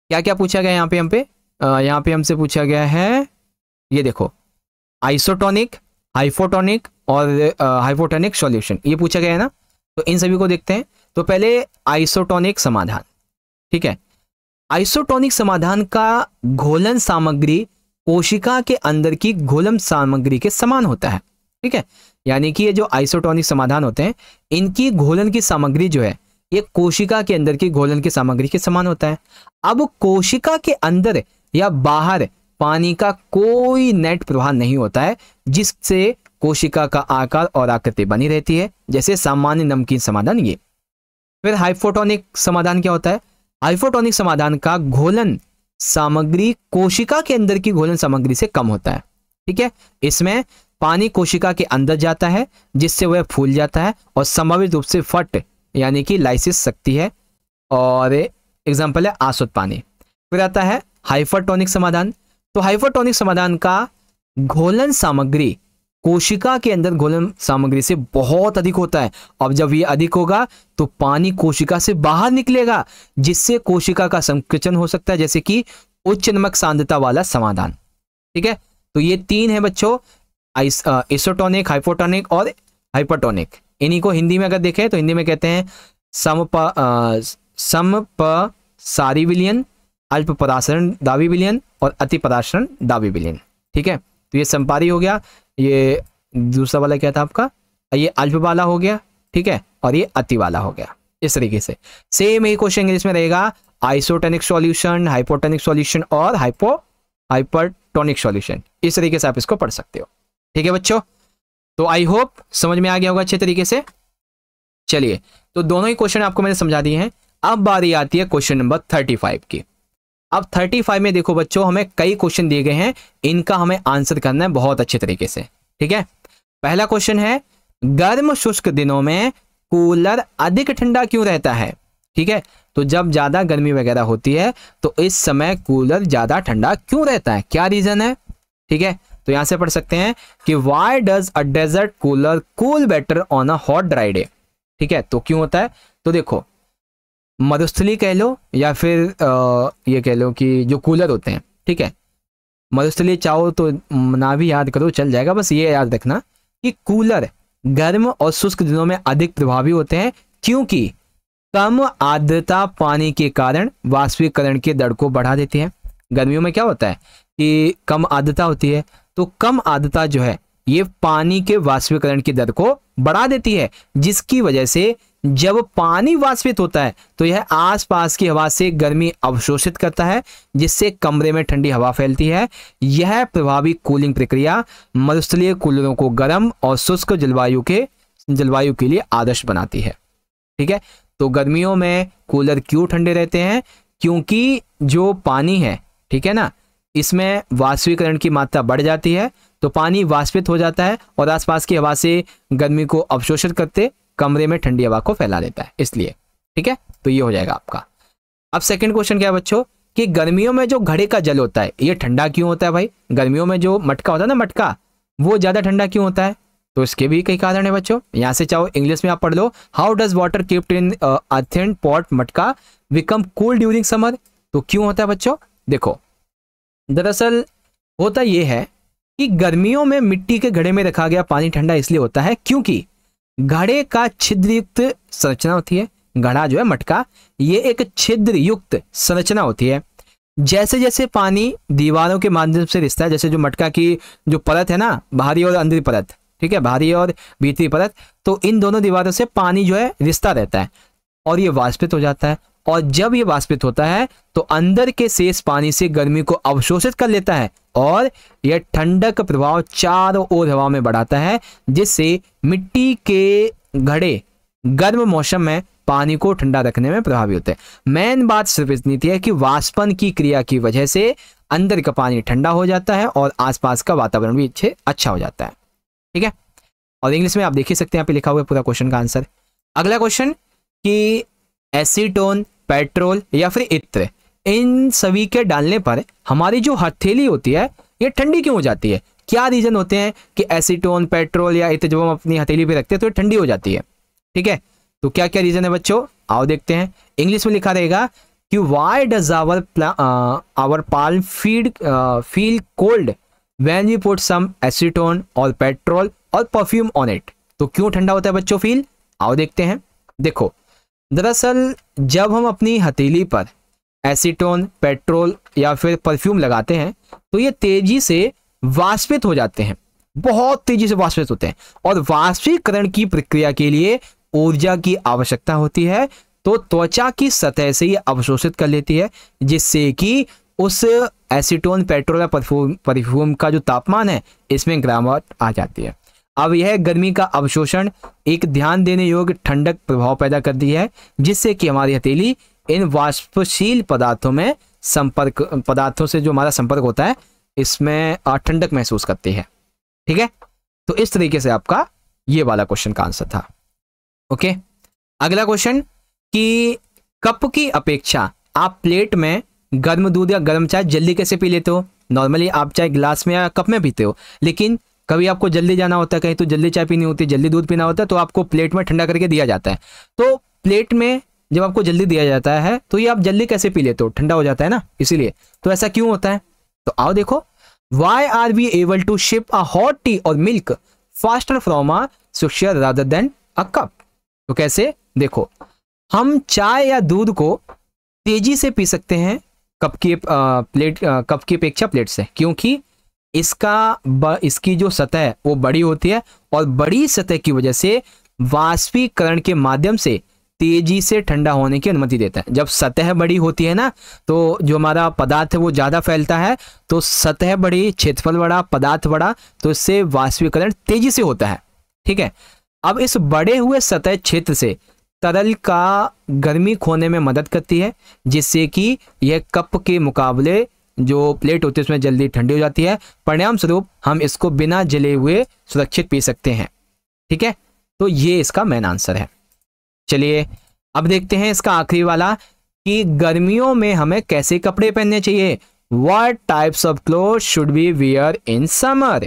क्या क्या पूछा गया यहाँ पे हम पे यहाँ पे हमसे पूछा गया है ये देखो आइसोटोनिक हाइफोटोनिक और हाइफोटोनिक सॉल्यूशन ये पूछा गया है ना तो इन सभी को देखते हैं तो पहले आइसोटोनिक समाधान ठीक है आइसोटोनिक समाधान का घोलन सामग्री कोशिका के अंदर की घोलन सामग्री के समान होता है ठीक है यानी कि ये जो आइसोटोनिक समाधान होते हैं इनकी घोलन की सामग्री जो है ये कोशिका के अंदर की घोलन की सामग्री के समान होता है अब कोशिका के अंदर या बाहर पानी का कोई नेट प्रवाह नहीं होता है जिससे कोशिका का आकार और आकृति बनी रहती है जैसे सामान्य नमकीन समाधान ये फिर हाइफोटोनिक समाधान क्या होता है हाइफोटोनिक समाधान का घोलन सामग्री कोशिका के अंदर की घोलन सामग्री से कम होता है ठीक है इसमें पानी कोशिका के अंदर जाता है जिससे वह फूल जाता है और संभावित रूप से फट यानी कि लाइसिस सकती है और एग्जाम्पल है आसुत पानी फिर आता है हाइफोटोनिक समाधान तो हाइफोटोनिक समाधान का घोलन सामग्री कोशिका के अंदर घोलन सामग्री से बहुत अधिक होता है अब जब ये अधिक होगा तो पानी कोशिका से बाहर निकलेगा जिससे कोशिका का संकुचन हो सकता है जैसे कि उच्च नमक सांद्रता वाला समाधान ठीक है तो ये तीन है बच्चों आइसोटोनिक हाइपोटोनिक और हाइपरटोनिक इन्हीं को हिंदी में अगर देखें तो हिंदी में कहते हैं सम सारी विलियन अल्प पराशरण दावी विलियन और अति पराशरण दावी विलियन ठीक है तो ये संपारी हो गया ये दूसरा वाला क्या था आपका ये अल्फ वाला हो गया ठीक है और ये अति वाला हो गया इस तरीके से सेम यही क्वेश्चन इंग्लिश में रहेगा आइसोटेनिक सॉल्यूशन हाइपोटेनिक सॉल्यूशन और हाइपो हाइपरटोनिक सॉल्यूशन इस तरीके से आप इसको पढ़ सकते हो ठीक है बच्चों तो आई होप समझ में आ गया होगा अच्छे तरीके से चलिए तो दोनों ही क्वेश्चन आपको मैंने समझा दिए हैं अब बारी आती है क्वेश्चन नंबर थर्टी फाइव की अब 35 में देखो बच्चों हमें कई क्वेश्चन दिए गए हैं इनका हमें आंसर करना है बहुत अच्छे तरीके से ठीक है पहला क्वेश्चन है गर्म शुष्क दिनों में कूलर अधिक ठंडा क्यों रहता है ठीक है तो जब ज़्यादा गर्मी वगैरह होती है तो इस समय कूलर ज़्यादा ठंडा क्यों रहता है क्या रीज़न है ठीक है तो यहां से पढ़ सकते हैं कि why does a desert cooler cool better on a hot dry day ठीक है तो क्यों होता है तो देखो मरुस्थली कह लो या फिर आ, ये कह लो कि जो कूलर होते हैं ठीक है मरुस्थली चाहो तो ना भी याद करो चल जाएगा बस ये याद रखना कि कूलर गर्म और शुष्क दिनों में अधिक प्रभावी होते हैं क्योंकि कम आर्द्रता पानी के कारण वाष्पीकरण के दर को बढ़ा देती है गर्मियों में क्या होता है कि कम आर्द्रता होती है तो कम आर्द्रता जो है ये पानी के वाष्पीकरण की दर को बढ़ा देती है जिसकी वजह से जब पानी वाष्पित होता है तो यह आसपास की हवा से गर्मी अवशोषित करता है जिससे कमरे में ठंडी हवा फैलती है यह प्रभावी कूलिंग प्रक्रिया मरुस्थलीय कूलरों को गर्म और शुष्क जलवायु के जलवायु के लिए आदर्श बनाती है ठीक है तो गर्मियों में कूलर क्यों ठंडे रहते हैं क्योंकि जो पानी है ठीक है ना इसमें वाष्पीकरण की मात्रा बढ़ जाती है तो पानी वाष्पित हो जाता है और आसपास की हवा से गर्मी को अवशोषित करते कमरे में ठंडी हवा को फैला देता है इसलिए ठीक है तो ये हो जाएगा आपका अब सेकंड क्वेश्चन क्या है बच्चों कि गर्मियों में जो घड़े का जल होता है ये ठंडा क्यों होता है भाई गर्मियों में जो मटका होता है ना मटका वो ज़्यादा ठंडा क्यों होता है तो इसके भी कई कारण है बच्चों यहां से चाहो इंग्लिश में आप पढ़ लो how does water kept in earthen pot मटका बिकम कूल ड्यूरिंग समर तो क्यों होता है बच्चों देखो दरअसल होता यह है कि गर्मियों में मिट्टी के घड़े में रखा गया पानी ठंडा इसलिए होता है क्योंकि घड़े का छिद्र युक्त संरचना होती है घड़ा जो है मटका ये एक छिद्र युक्त संरचना होती है जैसे जैसे पानी दीवारों के माध्यम से रिश्ता है जैसे जो मटका की जो परत है ना बाहरी और अंदरी परत ठीक है बाहरी और भीतरी परत तो इन दोनों दीवारों से पानी जो है रिश्ता रहता है और ये वाष्पित हो जाता है और जब ये वाष्पित होता है तो अंदर के शेष पानी से गर्मी को अवशोषित कर लेता है और यह ठंडक प्रभाव चारों ओर हवा में बढ़ाता है जिससे मिट्टी के घड़े गर्म मौसम में पानी को ठंडा रखने में प्रभावी होते हैं मेन बात सिर्फ इतनी थी है कि वाष्पन की क्रिया की वजह से अंदर का पानी ठंडा हो जाता है और आसपास का वातावरण भी अच्छे अच्छा हो जाता है ठीक है और इंग्लिश में आप देख ही सकते हैं यहाँ पे लिखा हुआ पूरा क्वेश्चन का आंसर अगला क्वेश्चन कि एसीटोन पेट्रोल या फिर इत्र इन सभी के डालने पर हमारी जो हथेली होती है ये ठंडी क्यों हो जाती है क्या रीज़न होते हैं कि एसीटोन पेट्रोल या इत्र जब हम अपनी हथेली पे रखते हैं तो ये ठंडी हो जाती है ठीक है तो क्या क्या रीज़न है बच्चों आओ देखते हैं इंग्लिश में लिखा रहेगा कि why does our our palm feel feel cold when you put some acetone और पेट्रोल और परफ्यूम ऑन इट तो क्यों ठंडा होता है बच्चों फील आओ देखते हैं देखो दरअसल जब हम अपनी हथेली पर एसीटोन पेट्रोल या फिर परफ्यूम लगाते हैं तो ये तेजी से वाष्पित हो जाते हैं बहुत तेजी से वाष्पित होते हैं और वाष्पीकरण की प्रक्रिया के लिए ऊर्जा की आवश्यकता होती है तो त्वचा की सतह से ये अवशोषित कर लेती है जिससे कि उस एसीटोन पेट्रोल या परफ्यूम परफ्यूम का जो तापमान है इसमें गिरावट आ जाती है अब यह गर्मी का अवशोषण एक ध्यान देने योग्य ठंडक प्रभाव पैदा करती है जिससे कि हमारी हथेली इन वाष्पशील पदार्थों में संपर्क पदार्थों से जो हमारा संपर्क होता है इसमें ठंडक महसूस करती है ठीक है तो इस तरीके से आपका ये वाला क्वेश्चन का आंसर था ओके अगला क्वेश्चन कि कप की अपेक्षा आप प्लेट में गर्म दूध या गर्म चाय जल्दी कैसे पी लेते हो नॉर्मली आप चाहे गिलास में या कप में पीते हो लेकिन कभी आपको जल्दी जाना होता है कहीं तो जल्दी चाय पीनी होती है जल्दी दूध पीना होता है तो आपको प्लेट में ठंडा करके दिया जाता है तो प्लेट में जब आपको जल्दी दिया जाता है तो ये आप जल्दी कैसे पी लेते हो ठंडा हो जाता है ना इसीलिए तो ऐसा क्यों होता है तो आओ देखो why are we able to sip a hot tea और milk faster from a saucer rather than a cup तो कैसे देखो हम चाय या दूध को तेजी से पी सकते हैं कप की प्लेट कप की अपेक्षा प्लेट से क्योंकि इसका ब, इसकी जो सतह वो बड़ी होती है और बड़ी सतह की वजह से वाष्पीकरण के माध्यम से तेजी से ठंडा होने की अनुमति देता है जब सतह बड़ी होती है ना तो जो हमारा पदार्थ है वो ज़्यादा फैलता है तो सतह बड़ी क्षेत्रफल बड़ा पदार्थ बड़ा तो इससे वाष्पीकरण तेजी से होता है ठीक है अब इस बड़े हुए सतह क्षेत्र से तरल का गर्मी खोने में मदद करती है जिससे कि यह कप के मुकाबले जो प्लेट होती है उसमें जल्दी ठंडी हो जाती है परिणाम स्वरूप हम इसको बिना जले हुए सुरक्षित पी सकते हैं ठीक है तो ये इसका मेन आंसर है चलिए अब देखते हैं इसका आखिरी वाला कि गर्मियों में हमें कैसे कपड़े पहनने चाहिए what types of cloth should be wear in summer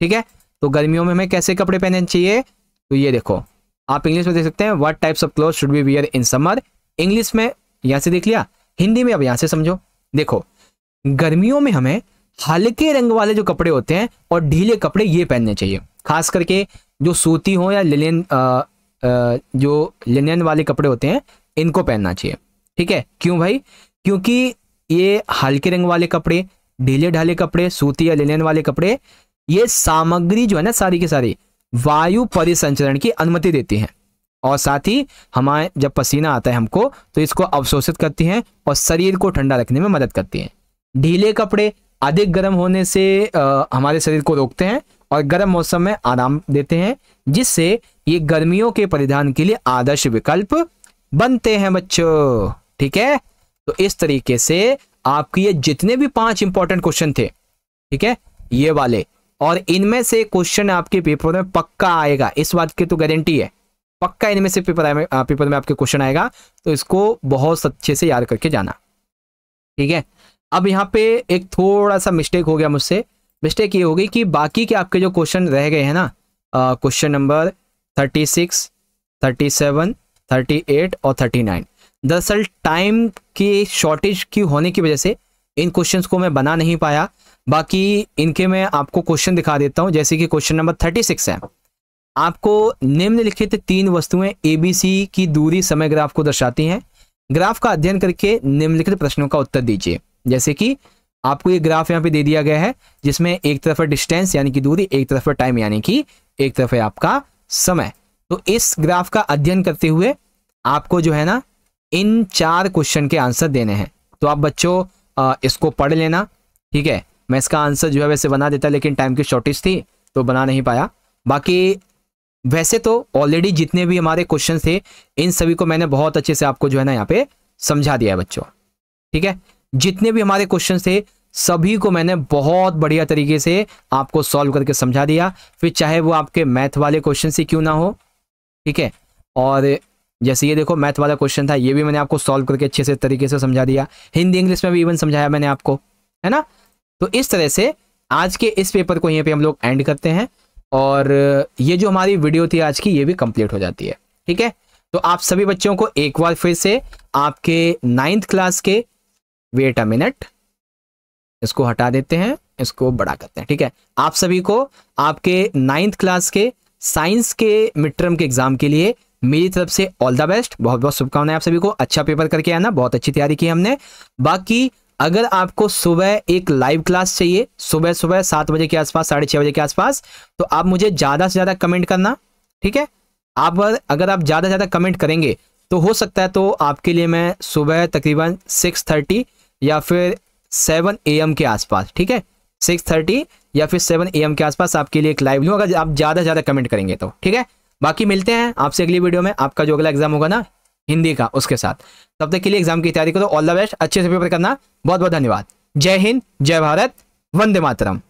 ठीक है तो गर्मियों में हमें कैसे कपड़े पहनने चाहिए तो ये देखो आप इंग्लिश में देख सकते हैं what types of cloth should be wear in summer English में यहां से देख लिया हिंदी में अब यहां से समझो देखो गर्मियों में हमें हल्के रंग वाले जो कपड़े होते हैं और ढीले कपड़े ये पहनने चाहिए खास करके जो सूती हो या लिनेन जो लिनेन वाले कपड़े होते हैं इनको पहनना चाहिए ठीक है क्यों भाई क्योंकि ये हल्के रंग वाले कपड़े ढीले ढाले कपड़े सूती या लिनेन वाले कपड़े ये सामग्री जो है ना सारी की सारी वायु परिसंचरण की अनुमति देती हैं और साथ ही हमारे जब पसीना आता है हमको तो इसको अवशोषित करती हैं और शरीर को ठंडा रखने में मदद करती हैं ढीले कपड़े अधिक गर्म होने से आ, हमारे शरीर को रोकते हैं और गर्म मौसम में आराम देते हैं जिससे ये गर्मियों के परिधान के लिए आदर्श विकल्प बनते हैं बच्चों ठीक है तो इस तरीके से आपके ये जितने भी पांच इंपॉर्टेंट क्वेश्चन थे ठीक है ये वाले और इनमें से क्वेश्चन आपके पेपर में पक्का आएगा इस बात की तो गारंटी है पक्का इनमें से पेपर पेपर में आपके क्वेश्चन आएगा तो इसको बहुत अच्छे से याद करके जाना ठीक है अब यहाँ पे एक थोड़ा सा मिस्टेक हो गया मुझसे मिस्टेक ये हो गई कि बाकी के आपके जो क्वेश्चन रह गए हैं ना question number thirty six thirty seven thirty eight और थर्टी नाइन दरअसल टाइम की शॉर्टेज की होने की वजह से इन क्वेश्चन को मैं बना नहीं पाया बाकी इनके मैं आपको क्वेश्चन दिखा देता हूँ जैसे कि क्वेश्चन नंबर थर्टी सिक्स है आपको निम्नलिखित तीन वस्तुएं एबीसी की दूरी समय ग्राफ को दर्शाती हैं ग्राफ का अध्ययन करके निम्नलिखित प्रश्नों का उत्तर दीजिए जैसे कि आपको ये ग्राफ यहाँ पे दे दिया गया है जिसमें एक तरफ है डिस्टेंस यानी कि दूरी एक तरफ है टाइम यानी कि एक तरफ है आपका समय तो इस ग्राफ का अध्ययन करते हुए आपको जो है ना इन चार क्वेश्चन के आंसर देने हैं तो आप बच्चों इसको पढ़ लेना ठीक है मैं इसका आंसर जो है वैसे बना देता लेकिन टाइम की शॉर्टेज थी तो बना नहीं पाया बाकी वैसे तो ऑलरेडी जितने भी हमारे क्वेश्चन थे इन सभी को मैंने बहुत अच्छे से आपको जो है ना यहाँ पे समझा दिया है बच्चों ठीक है जितने भी हमारे क्वेश्चन थे सभी को मैंने बहुत बढ़िया तरीके से आपको सॉल्व करके समझा दिया फिर चाहे वो आपके मैथ वाले क्वेश्चन से क्यों ना हो ठीक है और जैसे ये देखो मैथ वाला क्वेश्चन था ये भी मैंने आपको सॉल्व करके अच्छे से तरीके से समझा दिया हिंदी इंग्लिश में भी इवन समझाया मैंने आपको है ना तो इस तरह से आज के इस पेपर को यहाँ पे हम लोग एंड करते हैं और ये जो हमारी वीडियो थी आज की ये भी कंप्लीट हो जाती है ठीक है तो आप सभी बच्चों को एक बार फिर से आपके नाइन्थ क्लास के वेट अ मिनट इसको हटा देते हैं इसको बड़ा करते हैं ठीक है आप सभी को आपके नाइन्थ क्लास के साइंस के मिड टर्म के एग्जाम के लिए मेरी तरफ से ऑल द बेस्ट बहुत बहुत शुभकामनाएं आप सभी को अच्छा पेपर करके आना बहुत अच्छी तैयारी की हमने बाकी अगर आपको सुबह एक लाइव क्लास चाहिए सुबह सुबह सात बजे के आसपास साढ़े छह बजे के आसपास तो आप मुझे ज़्यादा से ज़्यादा कमेंट करना ठीक है आप अगर आप ज़्यादा से ज़्यादा कमेंट करेंगे तो हो सकता है तो आपके लिए मैं सुबह तकरीबन सिक्स थर्टी या फिर सेवन ए के आसपास ठीक है सिक्स थर्टी या फिर सेवन ए के आसपास आपके लिए एक लाइव लूँ अगर आप ज़्यादा से ज़्यादा कमेंट करेंगे तो ठीक है बाकी मिलते हैं आपसे अगली वीडियो में आपका जो अगला एग्जाम होगा ना हिंदी का उसके साथ तब तक के लिए एग्जाम की तैयारी करो ऑल द बेस्ट अच्छे से पेपर करना बहुत बहुत धन्यवाद जय हिंद जय भारत वंदे मातरम